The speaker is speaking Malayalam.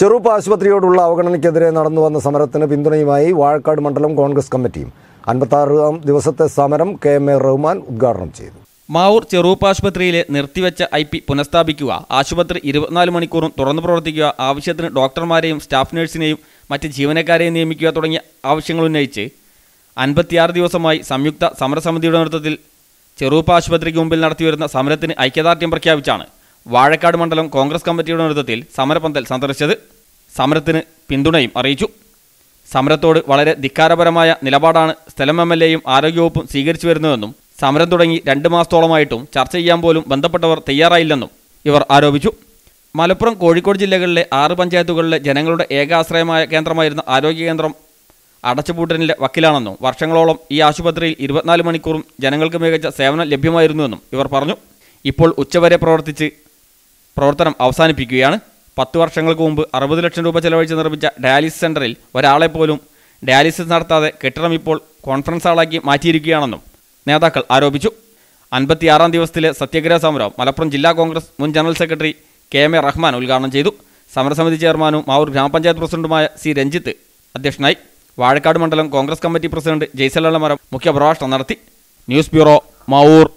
ചെറുപ്പ് ആശുപത്രിയോടുള്ള അവഗണനയ്ക്കെതിരെ നടന്നു വന്ന സമരത്തിന് പിന്തുണയുമായി വാഴക്കാട് മണ്ഡലം കോൺഗ്രസ് കമ്മിറ്റിയും അൻപത്താറാം ദിവസത്തെ സമരം കെ എം എ റഹ്മാൻ ഉദ്ഘാടനം ചെയ്തു മാവൂർ ചെറുപ്പ് ആശുപത്രിയിലെ നിർത്തിവെച്ച ഐ പി പുനഃസ്ഥാപിക്കുക ആശുപത്രി ഇരുപത്തിനാല് മണിക്കൂറും തുറന്നു പ്രവർത്തിക്കുക ആവശ്യത്തിന് ഡോക്ടർമാരെയും സ്റ്റാഫ് നഴ്സിനെയും മറ്റ് ജീവനക്കാരെയും നിയമിക്കുക തുടങ്ങിയ ആവശ്യങ്ങൾ ഉന്നയിച്ച് അൻപത്തിയാറ് ദിവസമായി സംയുക്ത സമരസമിതിയുടെ നേതൃത്വത്തിൽ ചെറുപ്പ് ആശുപത്രിക്ക് മുമ്പിൽ നടത്തിവരുന്ന സമരത്തിന് ഐക്യദാർഢ്യം പ്രഖ്യാപിച്ചാണ് വാഴക്കാട് മണ്ഡലം കോൺഗ്രസ് കമ്മിറ്റിയുടെ നേതൃത്വത്തിൽ സമരപന്തൽ സന്ദർശിച്ചത് സമരത്തിന് പിന്തുണയും അറിയിച്ചു സമരത്തോട് വളരെ ധിക്കാരപരമായ നിലപാടാണ് സ്ഥലം എം എൽ എയും ആരോഗ്യവകുപ്പും സ്വീകരിച്ചു വരുന്നതെന്നും സമരം തുടങ്ങി രണ്ട് മാസത്തോളമായിട്ടും ചർച്ച ചെയ്യാൻ പോലും ബന്ധപ്പെട്ടവർ തയ്യാറായില്ലെന്നും ഇവർ ആരോപിച്ചു മലപ്പുറം കോഴിക്കോട് ജില്ലകളിലെ ആറ് പഞ്ചായത്തുകളിലെ ജനങ്ങളുടെ ഏകാശ്രയമായ കേന്ദ്രമായിരുന്ന ആരോഗ്യ കേന്ദ്രം അടച്ചുപൂട്ടലിൻ്റെ വക്കിലാണെന്നും വർഷങ്ങളോളം ഈ ആശുപത്രിയിൽ ഇരുപത്തിനാല് മണിക്കൂറും ജനങ്ങൾക്ക് മികച്ച സേവനം ലഭ്യമായിരുന്നുവെന്നും ഇവർ പറഞ്ഞു ഇപ്പോൾ ഉച്ചവരെ പ്രവർത്തിച്ച് പ്രവർത്തനം അവസാനിപ്പിക്കുകയാണ് പത്ത് വർഷങ്ങൾക്ക് മുമ്പ് അറുപത് ലക്ഷം രൂപ ചെലവഴിച്ച് നിർമ്മിച്ച ഡയാലിസിസ് സെൻ്ററിൽ ഒരാളെപ്പോലും ഡയാലിസിസ് നടത്താതെ കെട്ടിടം ഇപ്പോൾ കോൺഫറൻസ് ഹാളാക്കി മാറ്റിയിരിക്കുകയാണെന്നും നേതാക്കൾ ആരോപിച്ചു അൻപത്തിയാറാം ദിവസത്തിലെ സത്യാഗ്രഹ സമരം മലപ്പുറം ജില്ലാ കോൺഗ്രസ് മുൻ general secretary K M A Rahman ഉദ്ഘാടനം ചെയ്തു സമരസമിതി ചെയർമാനും മാവൂർ ഗ്രാമപഞ്ചായത്ത് പ്രസിഡന്റുമായ സി രഞ്ജിത്ത് അധ്യക്ഷനായി വാഴക്കാട് മണ്ഡലം കോൺഗ്രസ് കമ്മിറ്റി പ്രസിഡന്റ് ജയ്സലമരം മുഖ്യപ്രഭാഷണം നടത്തി ന്യൂസ് ബ്യൂറോ മാവൂർ